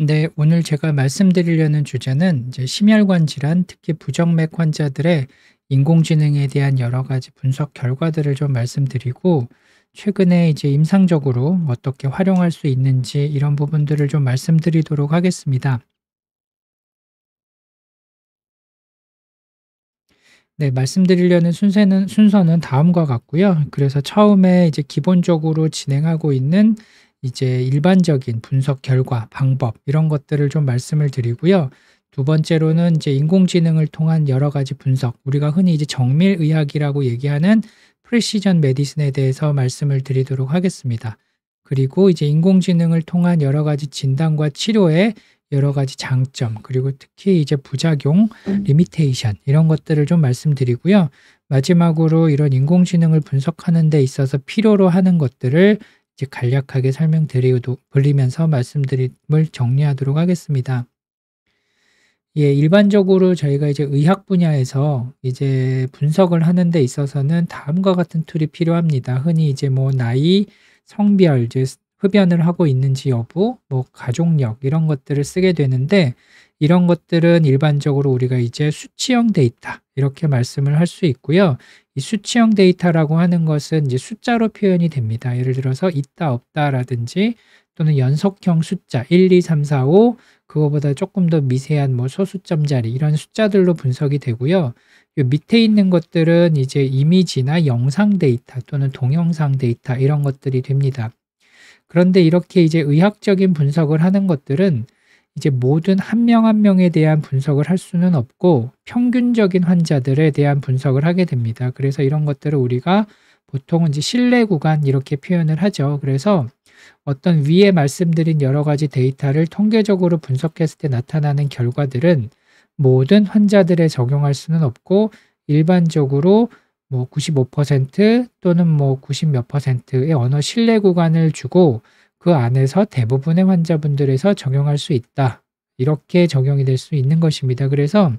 네, 오늘 제가 말씀드리려는 주제는 이제 심혈관 질환, 특히 부정맥 환자들의 인공지능에 대한 여러 가지 분석 결과들을 좀 말씀드리고 최근에 이제 임상적으로 어떻게 활용할 수 있는지 이런 부분들을 좀 말씀드리도록 하겠습니다. 네, 말씀드리려는 순서는 순서는 다음과 같고요. 그래서 처음에 이제 기본적으로 진행하고 있는 이제 일반적인 분석 결과, 방법 이런 것들을 좀 말씀을 드리고요. 두 번째로는 이제 인공지능을 통한 여러 가지 분석, 우리가 흔히 이제 정밀 의학이라고 얘기하는 프리시전 메디슨에 대해서 말씀을 드리도록 하겠습니다. 그리고 이제 인공지능을 통한 여러 가지 진단과 치료의 여러 가지 장점, 그리고 특히 이제 부작용, 리미테이션 음. 이런 것들을 좀 말씀드리고요. 마지막으로 이런 인공지능을 분석하는 데 있어서 필요로 하는 것들을 즉 간략하게 설명드리면서 고도불리 말씀드림을 정리하도록 하겠습니다. 예, 일반적으로 저희가 이제 의학 분야에서 이제 분석을 하는 데 있어서는 다음과 같은 툴이 필요합니다. 흔히 이제 뭐 나이, 성별, 이제 흡연을 하고 있는지 여부, 뭐 가족력 이런 것들을 쓰게 되는데 이런 것들은 일반적으로 우리가 이제 수치형 데이터 이렇게 말씀을 할 수 있고요. 이 수치형 데이터라고 하는 것은 이제 숫자로 표현이 됩니다. 예를 들어서 있다 없다라든지 또는 연속형 숫자 1, 2, 3, 4, 5 그거보다 조금 더 미세한 뭐 소수점 자리 이런 숫자들로 분석이 되고요. 요 밑에 있는 것들은 이제 이미지나 영상 데이터 또는 동영상 데이터 이런 것들이 됩니다. 그런데 이렇게 이제 의학적인 분석을 하는 것들은 이제 모든 한 명 한 명에 대한 분석을 할 수는 없고 평균적인 환자들에 대한 분석을 하게 됩니다. 그래서 이런 것들을 우리가 보통 이제 실내 구간 이렇게 표현을 하죠. 그래서 어떤 위에 말씀드린 여러 가지 데이터를 통계적으로 분석했을 때 나타나는 결과들은 모든 환자들에 적용할 수는 없고 일반적으로 뭐 95% 또는 뭐90 몇 퍼센트의 언어 실내 구간을 주고 그 안에서 대부분의 환자분들에서 적용할 수 있다. 이렇게 적용이 될 수 있는 것입니다. 그래서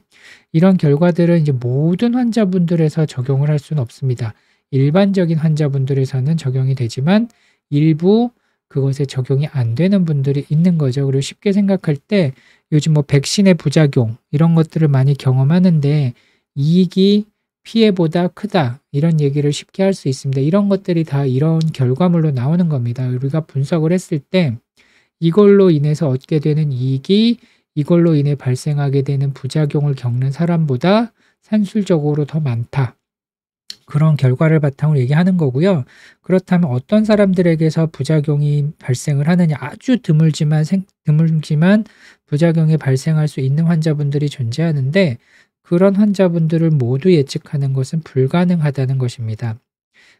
이런 결과들은 이제 모든 환자분들에서 적용을 할 수는 없습니다. 일반적인 환자분들에서는 적용이 되지만 일부 그것에 적용이 안 되는 분들이 있는 거죠. 그리고 쉽게 생각할 때 요즘 뭐 백신의 부작용 이런 것들을 많이 경험하는데 이익이 피해보다 크다 이런 얘기를 쉽게 할 수 있습니다. 이런 것들이 다 이런 결과물로 나오는 겁니다. 우리가 분석을 했을 때 이걸로 인해서 얻게 되는 이익이 이걸로 인해 발생하게 되는 부작용을 겪는 사람보다 산술적으로 더 많다. 그런 결과를 바탕으로 얘기하는 거고요. 그렇다면 어떤 사람들에게서 부작용이 발생을 하느냐 아주 드물지만 생, 드물지만 부작용이 발생할 수 있는 환자분들이 존재하는데 그런 환자분들을 모두 예측하는 것은 불가능하다는 것입니다.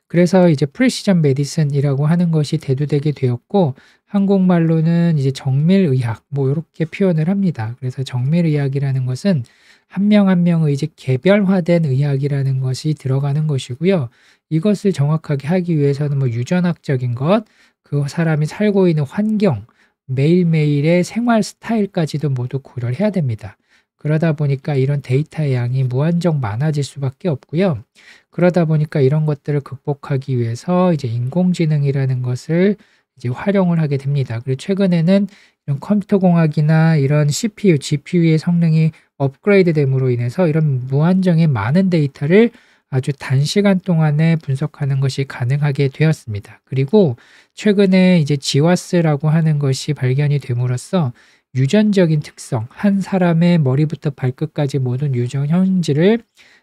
그래서 이제 프리시전 메디슨이라고 하는 것이 대두되게 되었고 한국말로는 이제 정밀 의학 뭐 이렇게 표현을 합니다. 그래서 정밀 의학이라는 것은 한 명 한 명의 이제 개별화된 의학이라는 것이 들어가는 것이고요. 이것을 정확하게 하기 위해서는 뭐 유전학적인 것, 그 사람이 살고 있는 환경, 매일매일의 생활 스타일까지도 모두 고려를 해야 됩니다. 그러다 보니까 이런 데이터의 양이 무한정 많아질 수밖에 없고요. 그러다 보니까 이런 것들을 극복하기 위해서 이제 인공지능이라는 것을 이제 활용을 하게 됩니다. 그리고 최근에는 이런 컴퓨터 공학이나 이런 CPU, GPU의 성능이 업그레이드됨으로 인해서 이런 무한정의 많은 데이터를 아주 단시간 동안에 분석하는 것이 가능하게 되었습니다. 그리고 최근에 이제 지와스라고 하는 것이 발견이 됨으로써 유전적인 특성, 한 사람의 머리부터 발끝까지 모든 유전 현지를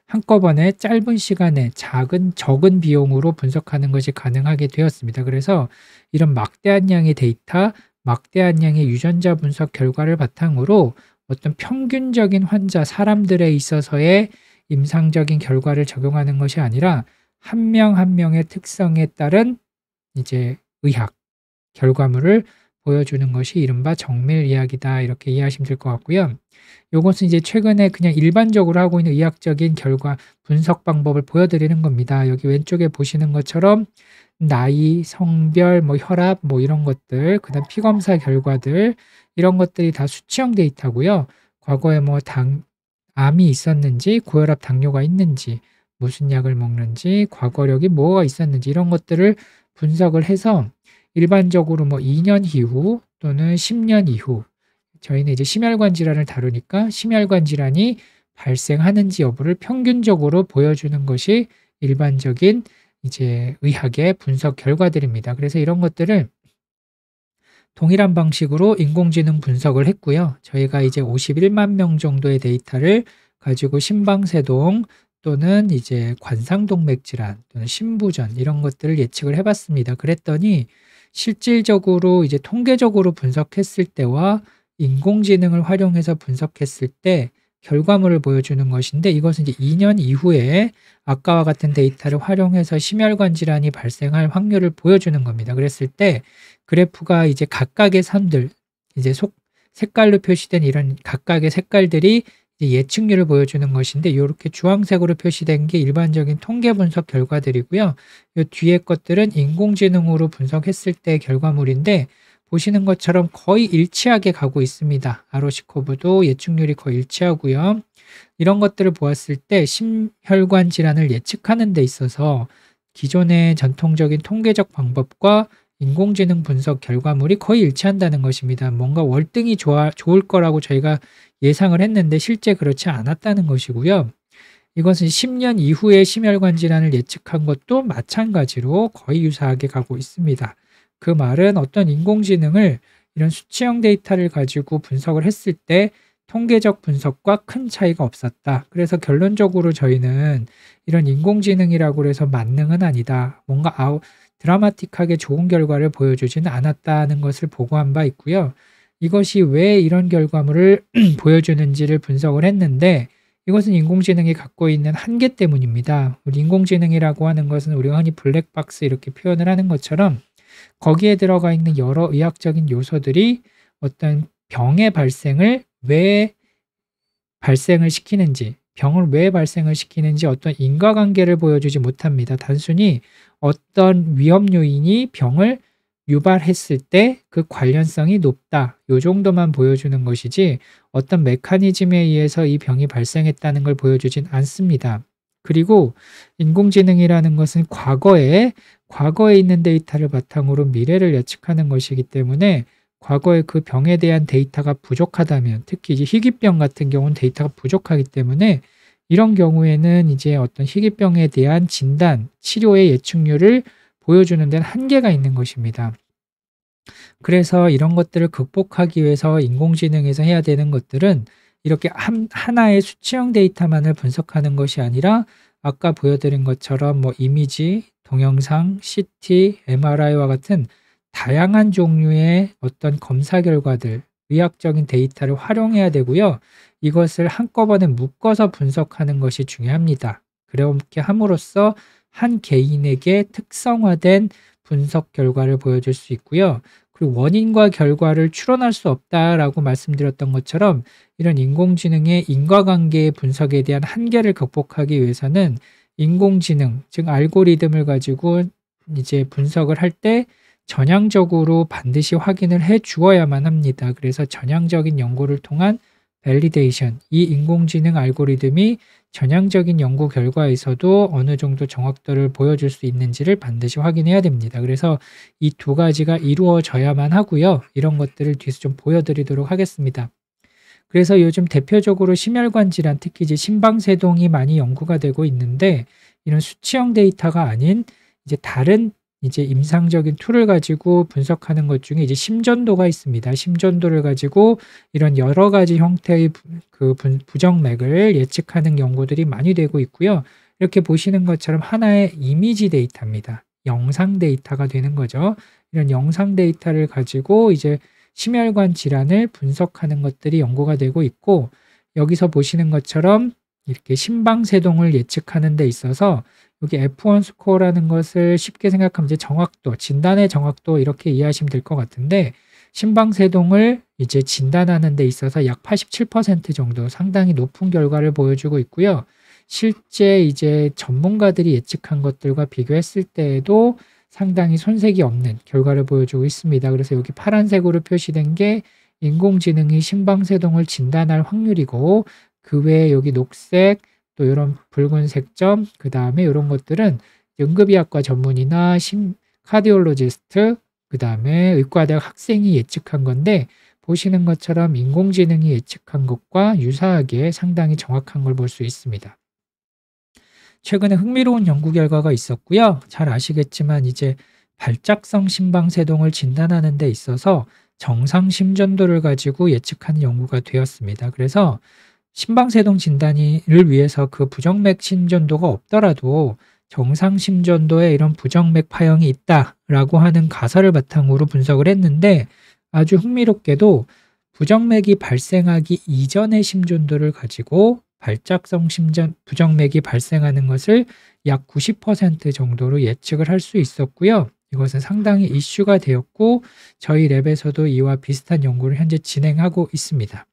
한꺼번에 짧은 시간에 작은 적은 비용으로 분석하는 것이 가능하게 되었습니다. 그래서 이런 막대한 양의 데이터, 막대한 양의 유전자 분석 결과를 바탕으로 어떤 평균적인 환자 사람들에 있어서의 임상적인 결과를 적용하는 것이 아니라 한 명한 한 명의 특성에 따른 이제 의학 결과물을 보여주는 것이 이른바 정밀 이야기다 이렇게 이해하시면 될 것 같고요. 요것은 이제 최근에 그냥 일반적으로 하고 있는 의학적인 결과 분석 방법을 보여드리는 겁니다. 여기 왼쪽에 보시는 것처럼 나이, 성별, 뭐 혈압, 뭐 이런 것들, 그다음 피검사 결과들 이런 것들이 다 수치형 데이터고요. 과거에 뭐 당, 암이 있었는지, 고혈압, 당뇨가 있는지, 무슨 약을 먹는지, 과거력이 뭐가 있었는지 이런 것들을 분석을 해서 일반적으로 뭐 2년 이후 또는 10년 이후 저희는 이제 심혈관 질환을 다루니까 심혈관 질환이 발생하는지 여부를 평균적으로 보여주는 것이 일반적인 이제 의학의 분석 결과들입니다. 그래서 이런 것들을 동일한 방식으로 인공지능 분석을 했고요. 저희가 이제 51만 명 정도의 데이터를 가지고 심방세동 또는 이제 관상동맥 질환 또는 심부전 이런 것들을 예측을 해봤습니다. 그랬더니 실질적으로 이제 통계적으로 분석했을 때와 인공지능을 활용해서 분석했을 때 결과물을 보여주는 것인데 이것은 이제 2년 이후에 아까와 같은 데이터를 활용해서 심혈관 질환이 발생할 확률을 보여주는 겁니다. 그랬을 때 그래프가 이제 각각의 선들 이제 속 색깔로 표시된 이런 각각의 색깔들이 예측률을 보여주는 것인데 이렇게 주황색으로 표시된 게 일반적인 통계 분석 결과들이고요. 이 뒤에 것들은 인공지능으로 분석했을 때 결과물인데 보시는 것처럼 거의 일치하게 가고 있습니다. 아로시코브도 예측률이 거의 일치하고요. 이런 것들을 보았을 때 심혈관 질환을 예측하는 데 있어서 기존의 전통적인 통계적 방법과 인공지능 분석 결과물이 거의 일치한다는 것입니다. 뭔가 월등히 좋아, 좋을 거라고 저희가 예상을 했는데 실제 그렇지 않았다는 것이고요. 이것은 10년 이후에 심혈관 질환을 예측한 것도 마찬가지로 거의 유사하게 가고 있습니다. 그 말은 어떤 인공지능을 이런 수치형 데이터를 가지고 분석을 했을 때 통계적 분석과 큰 차이가 없었다. 그래서 결론적으로 저희는 이런 인공지능이라고 해서 만능은 아니다. 뭔가 아우 드라마틱하게 좋은 결과를 보여주지는 않았다는 것을 보고한 바 있고요. 이것이 왜 이런 결과물을 보여주는지를 분석을 했는데 이것은 인공지능이 갖고 있는 한계 때문입니다. 우리 인공지능이라고 하는 것은 우리가 흔히 블랙박스 이렇게 표현을 하는 것처럼 거기에 들어가 있는 여러 의학적인 요소들이 어떤 병의 발생을 왜 발생을 시키는지 병을 왜 발생을 시키는지 어떤 인과관계를 보여주지 못합니다. 단순히 어떤 위험 요인이 병을 유발했을 때 그 관련성이 높다. 요 정도만 보여주는 것이지 어떤 메커니즘에 의해서 이 병이 발생했다는 걸 보여주진 않습니다. 그리고 인공지능이라는 것은 과거에 과거에 있는 데이터를 바탕으로 미래를 예측하는 것이기 때문에 과거에그 병에 대한 데이터가 부족하다면 특히 이제 희귀병 같은 경우는 데이터가 부족하기 때문에 이런 경우에는 이제 어떤 희귀병에 대한 진단, 치료의 예측률을 보여주는 데는 한계가 있는 것입니다. 그래서 이런 것들을 극복하기 위해서 인공지능에서 해야 되는 것들은 이렇게 한, 하나의 수치형 데이터만을 분석하는 것이 아니라 아까 보여드린 것처럼 뭐 이미지, 동영상, CT, MRI와 같은 다양한 종류의 어떤 검사 결과들, 의학적인 데이터를 활용해야 되고요. 이것을 한꺼번에 묶어서 분석하는 것이 중요합니다. 그렇게 함으로써 한 개인에게 특성화된 분석 결과를 보여줄 수 있고요. 그리고 원인과 결과를 추론할 수 없다라고 말씀드렸던 것처럼 이런 인공지능의 인과관계 분석에 대한 한계를 극복하기 위해서는 인공지능, 즉 알고리즘을 가지고 이제 분석을 할때 전향적으로 반드시 확인을 해 주어야만 합니다. 그래서 전향적인 연구를 통한 밸리데이션, 이 인공지능 알고리즘이 전향적인 연구 결과에서도 어느 정도 정확도를 보여줄 수 있는지를 반드시 확인해야 됩니다. 그래서 이 두 가지가 이루어져야만 하고요. 이런 것들을 뒤에서 좀 보여드리도록 하겠습니다. 그래서 요즘 대표적으로 심혈관 질환, 특히 이제 심방세동이 많이 연구가 되고 있는데 이런 수치형 데이터가 아닌 이제 다른 이제 임상적인 툴을 가지고 분석하는 것 중에 이제 심전도가 있습니다. 심전도를 가지고 이런 여러 가지 형태의 그 부정맥을 예측하는 연구들이 많이 되고 있고요. 이렇게 보시는 것처럼 하나의 이미지 데이터입니다. 영상 데이터가 되는 거죠. 이런 영상 데이터를 가지고 이제 심혈관 질환을 분석하는 것들이 연구가 되고 있고 여기서 보시는 것처럼 이렇게 심방세동을 예측하는 데 있어서 여기 F1 스코어라는 것을 쉽게 생각하면 이제 정확도, 진단의 정확도 이렇게 이해하시면 될 것 같은데 심방세동을 이제 진단하는 데 있어서 약 87% 정도 상당히 높은 결과를 보여주고 있고요. 실제 이제 전문가들이 예측한 것들과 비교했을 때에도 상당히 손색이 없는 결과를 보여주고 있습니다. 그래서 여기 파란색으로 표시된 게 인공지능이 심방세동을 진단할 확률이고 그 외에 여기 녹색, 또 이런 붉은색 점, 그 다음에 이런 것들은 응급의학과 전문의나 심, 카디올로지스트, 그 다음에 의과대학 학생이 예측한 건데 보시는 것처럼 인공지능이 예측한 것과 유사하게 상당히 정확한 걸 볼 수 있습니다. 최근에 흥미로운 연구 결과가 있었고요. 잘 아시겠지만 이제 발작성 심방세동을 진단하는 데 있어서 정상 심전도를 가지고 예측하는 연구가 되었습니다. 그래서 심방세동 진단을 위해서 그 부정맥 심전도가 없더라도 정상 심전도에 이런 부정맥 파형이 있다라고 하는 가설을 바탕으로 분석을 했는데 아주 흥미롭게도 부정맥이 발생하기 이전의 심전도를 가지고 발작성 심전 부정맥이 발생하는 것을 약 90% 정도로 예측을 할 수 있었고요. 이것은 상당히 이슈가 되었고 저희 랩에서도 이와 비슷한 연구를 현재 진행하고 있습니다.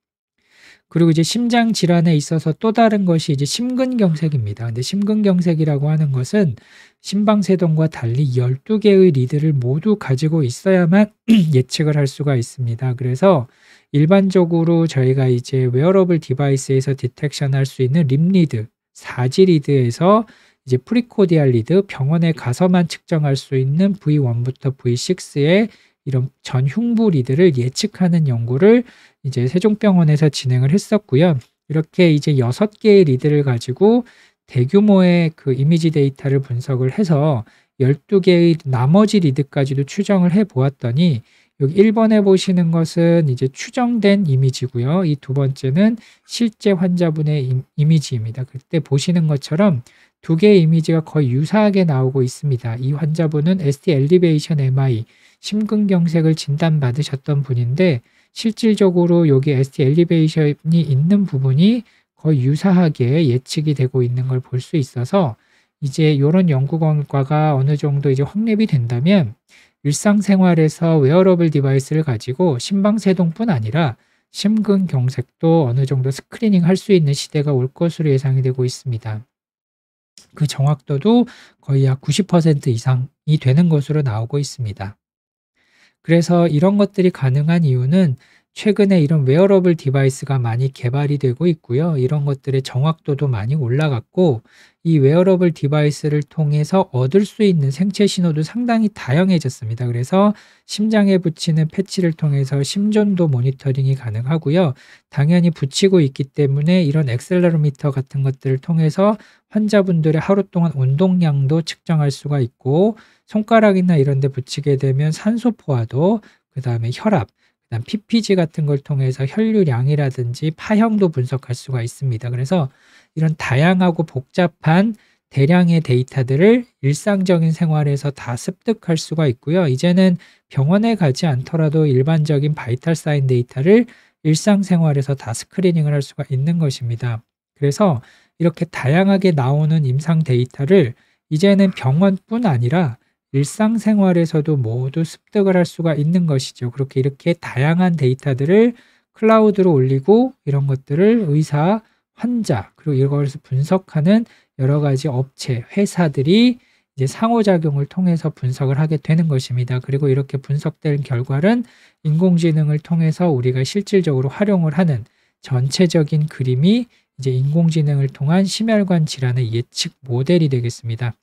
그리고 이제 심장 질환에 있어서 또 다른 것이 이제 심근경색입니다. 근데 심근경색이라고 하는 것은 심방세동과 달리 12개의 리드를 모두 가지고 있어야만 예측을 할 수가 있습니다. 그래서 일반적으로 저희가 이제 웨어러블 디바이스에서 디텍션 할 수 있는 립리드, 사지 리드에서 이제 프리코디알 리드 병원에 가서만 측정할 수 있는 V1부터 V6의 이런 전흉부리드를 예측하는 연구를 이제 세종병원에서 진행을 했었고요. 이렇게 이제 여섯 개의 리드를 가지고 대규모의 그 이미지 데이터를 분석을 해서 12개의 나머지 리드까지도 추정을 해 보았더니 여기 1번에 보시는 것은 이제 추정된 이미지고요. 이 두 번째는 실제 환자분의 이미지입니다. 그때 보시는 것처럼 두 개의 이미지가 거의 유사하게 나오고 있습니다. 이 환자분은 ST 엘리베이션 MI, 심근경색을 진단받으셨던 분인데 실질적으로 여기 ST 엘리베이션이 있는 부분이 거의 유사하게 예측이 되고 있는 걸 볼 수 있어서 이제 이런 연구 결과가 어느 정도 이제 확립이 된다면 일상생활에서 웨어러블 디바이스를 가지고 심방세동뿐 아니라 심근경색도 어느 정도 스크리닝 할 수 있는 시대가 올 것으로 예상이 되고 있습니다. 그 정확도도 거의 약 90% 이상이 되는 것으로 나오고 있습니다. 그래서 이런 것들이 가능한 이유는 최근에 이런 웨어러블 디바이스가 많이 개발이 되고 있고요. 이런 것들의 정확도도 많이 올라갔고 이 웨어러블 디바이스를 통해서 얻을 수 있는 생체 신호도 상당히 다양해졌습니다. 그래서 심장에 붙이는 패치를 통해서 심전도 모니터링이 가능하고요. 당연히 붙이고 있기 때문에 이런 엑셀러로미터 같은 것들을 통해서 환자분들의 하루 동안 운동량도 측정할 수가 있고 손가락이나 이런 데 붙이게 되면 산소 포화도 그 다음에 혈압 PPG 같은 걸 통해서 혈류량이라든지 파형도 분석할 수가 있습니다. 그래서 이런 다양하고 복잡한 대량의 데이터들을 일상적인 생활에서 다 습득할 수가 있고요. 이제는 병원에 가지 않더라도 일반적인 바이탈 사인 데이터를 일상생활에서 다 스크리닝을 할 수가 있는 것입니다. 그래서 이렇게 다양하게 나오는 임상 데이터를 이제는 병원뿐 아니라 일상생활에서도 모두 습득을 할 수가 있는 것이죠. 그렇게 이렇게 다양한 데이터들을 클라우드로 올리고 이런 것들을 의사, 환자, 그리고 이것을 분석하는 여러 가지 업체, 회사들이 이제 상호작용을 통해서 분석을 하게 되는 것입니다. 그리고 이렇게 분석된 결과는 인공지능을 통해서 우리가 실질적으로 활용을 하는 전체적인 그림이 이제 인공지능을 통한 심혈관 질환의 예측 모델이 되겠습니다.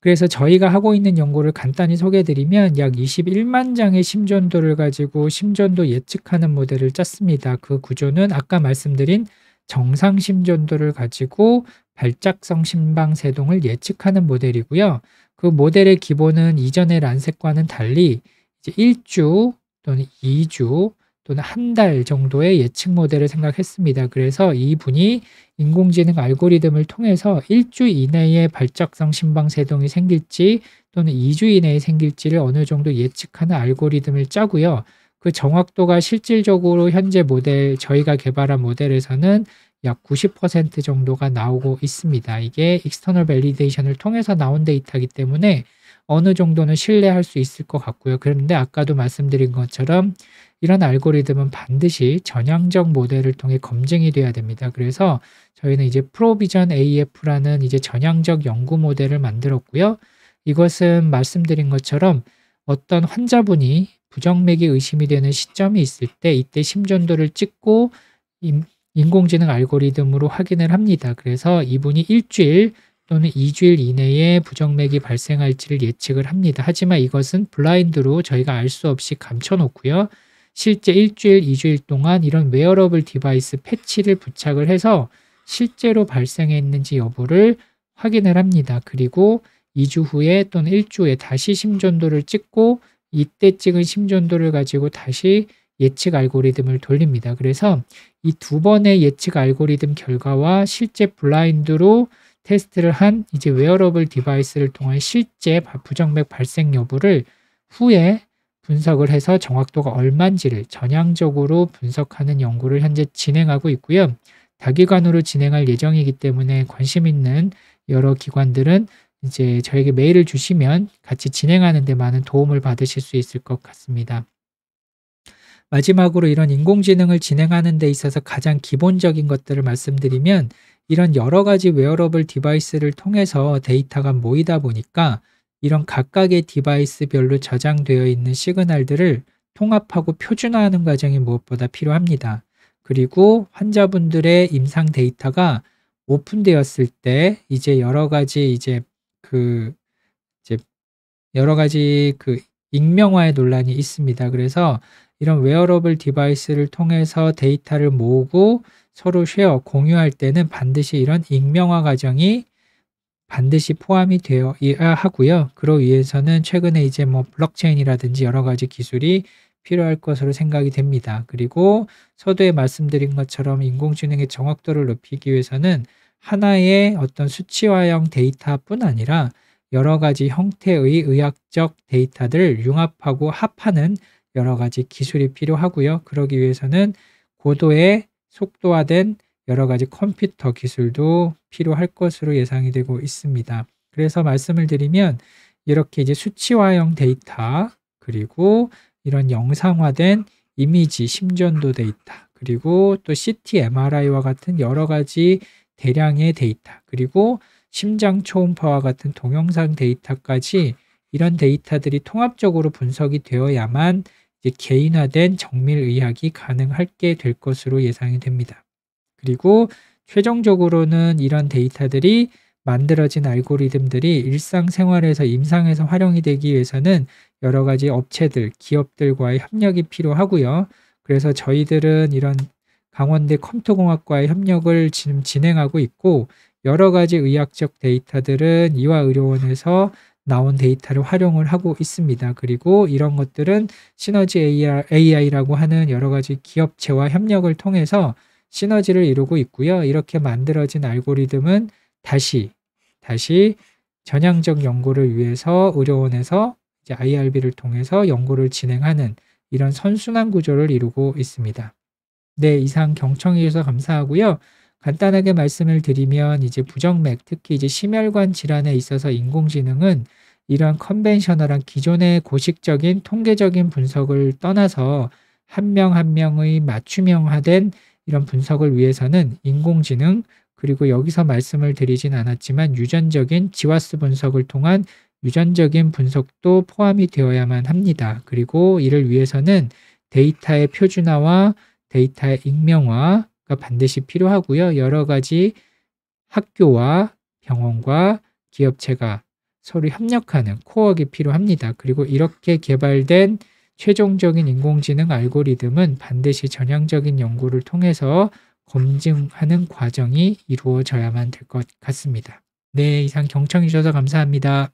그래서 저희가 하고 있는 연구를 간단히 소개드리면 해약 21만 장의 심전도를 가지고 심전도 예측하는 모델을 짰습니다. 그 구조는 아까 말씀드린 정상 심전도를 가지고 발작성 심방세동을 예측하는 모델이고요. 그 모델의 기본은 이전의 란색과는 달리 이제 1주 또는 2주 또는 한 달 정도의 예측 모델을 생각했습니다. 그래서 이분이 인공지능 알고리즘을 통해서 1주 이내에 발작성 심방세동이 생길지 또는 2주 이내에 생길지를 어느 정도 예측하는 알고리즘을 짜고요. 그 정확도가 실질적으로 현재 모델, 저희가 개발한 모델에서는 약 90% 정도가 나오고 있습니다. 이게 익스터널 밸리데이션을 통해서 나온 데이터이기 때문에 어느 정도는 신뢰할 수 있을 것 같고요. 그런데 아까도 말씀드린 것처럼 이런 알고리즘은 반드시 전향적 모델을 통해 검증이 돼야 됩니다. 그래서 저희는 이제 프로비전 AF라는 이제 전향적 연구 모델을 만들었고요. 이것은 말씀드린 것처럼 어떤 환자분이 부정맥이 의심이 되는 시점이 있을 때 이때 심전도를 찍고 인공지능 알고리즘으로 확인을 합니다. 그래서 이분이 일주일 또는 2주일 이내에 부정맥이 발생할지를 예측을 합니다. 하지만 이것은 블라인드로 저희가 알 수 없이 감춰놓고요. 실제 일주일, 2주일 동안 이런 웨어러블 디바이스 패치를 부착을 해서 실제로 발생했는지 여부를 확인을 합니다. 그리고 2주 후에 또는 1주에 다시 심전도를 찍고 이때 찍은 심전도를 가지고 다시 예측 알고리즘을 돌립니다. 그래서 이 두 번의 예측 알고리즘 결과와 실제 블라인드로 테스트를 한 이제 웨어러블 디바이스를 통해 실제 부정맥 발생 여부를 후에 분석을 해서 정확도가 얼만지를 전향적으로 분석하는 연구를 현재 진행하고 있고요. 다기관으로 진행할 예정이기 때문에 관심 있는 여러 기관들은 이제 저에게 메일을 주시면 같이 진행하는 데 많은 도움을 받으실 수 있을 것 같습니다. 마지막으로 이런 인공지능을 진행하는 데 있어서 가장 기본적인 것들을 말씀드리면 이런 여러 가지 웨어러블 디바이스를 통해서 데이터가 모이다 보니까 이런 각각의 디바이스별로 저장되어 있는 시그널들을 통합하고 표준화하는 과정이 무엇보다 필요합니다. 그리고 환자분들의 임상 데이터가 오픈되었을 때 이제 여러 가지 이제 그 이제 여러 가지 그 익명화의 논란이 있습니다. 그래서 이런 웨어러블 디바이스를 통해서 데이터를 모으고 서로 쉐어, 공유할 때는 반드시 이런 익명화 과정이 반드시 포함이 되어야 아, 하고요. 그로 위해서는 최근에 이제 뭐 블록체인이라든지 여러 가지 기술이 필요할 것으로 생각이 됩니다. 그리고 서두에 말씀드린 것처럼 인공지능의 정확도를 높이기 위해서는 하나의 어떤 수치화형 데이터뿐 아니라 여러 가지 형태의 의학적 데이터들을 융합하고 합하는 여러 가지 기술이 필요하고요. 그러기 위해서는 고도의 속도화된 여러 가지 컴퓨터 기술도 필요할 것으로 예상이 되고 있습니다. 그래서 말씀을 드리면 이렇게 이제 수치화형 데이터 그리고 이런 영상화된 이미지 심전도 데이터 그리고 또 CT, MRI와 같은 여러 가지 대량의 데이터 그리고 심장 초음파와 같은 동영상 데이터까지 이런 데이터들이 통합적으로 분석이 되어야만 개인화된 정밀의학이 가능하게 될 것으로 예상이 됩니다. 그리고 최종적으로는 이런 데이터들이 만들어진 알고리즘들이 일상생활에서 임상에서 활용이 되기 위해서는 여러 가지 업체들, 기업들과의 협력이 필요하고요. 그래서 저희들은 이런 강원대 컴퓨터공학과의 협력을 지금 진행하고 있고 여러 가지 의학적 데이터들은 이화의료원에서 나온 데이터를 활용을 하고 있습니다. 그리고 이런 것들은 시너지 AI, AI라고 하는 여러 가지 기업체와 협력을 통해서 시너지를 이루고 있고요. 이렇게 만들어진 알고리즘은 다시 다시 전향적 연구를 위해서 의료원에서 이제 IRB를 통해서 연구를 진행하는 이런 선순환 구조를 이루고 있습니다. 네, 이상 경청해 주셔서 감사하고요. 간단하게 말씀을 드리면 이제 부정맥, 특히 이제 심혈관 질환에 있어서 인공지능은 이러한 컨벤셔널한 기존의 고식적인 통계적인 분석을 떠나서 한 명한 한 명의 맞춤형화된 이런 분석을 위해서는 인공지능 그리고 여기서 말씀을 드리진 않았지만 유전적인 지와스 분석을 통한 유전적인 분석도 포함이 되어야만 합니다. 그리고 이를 위해서는 데이터의 표준화와 데이터의 익명화가 반드시 필요하고요. 여러 가지 학교와 병원과 기업체가 서로 협력하는 코어가 필요합니다. 그리고 이렇게 개발된 최종적인 인공지능 알고리즘은 반드시 전향적인 연구를 통해서 검증하는 과정이 이루어져야만 될 것 같습니다. 네, 이상 경청해 주셔서 감사합니다.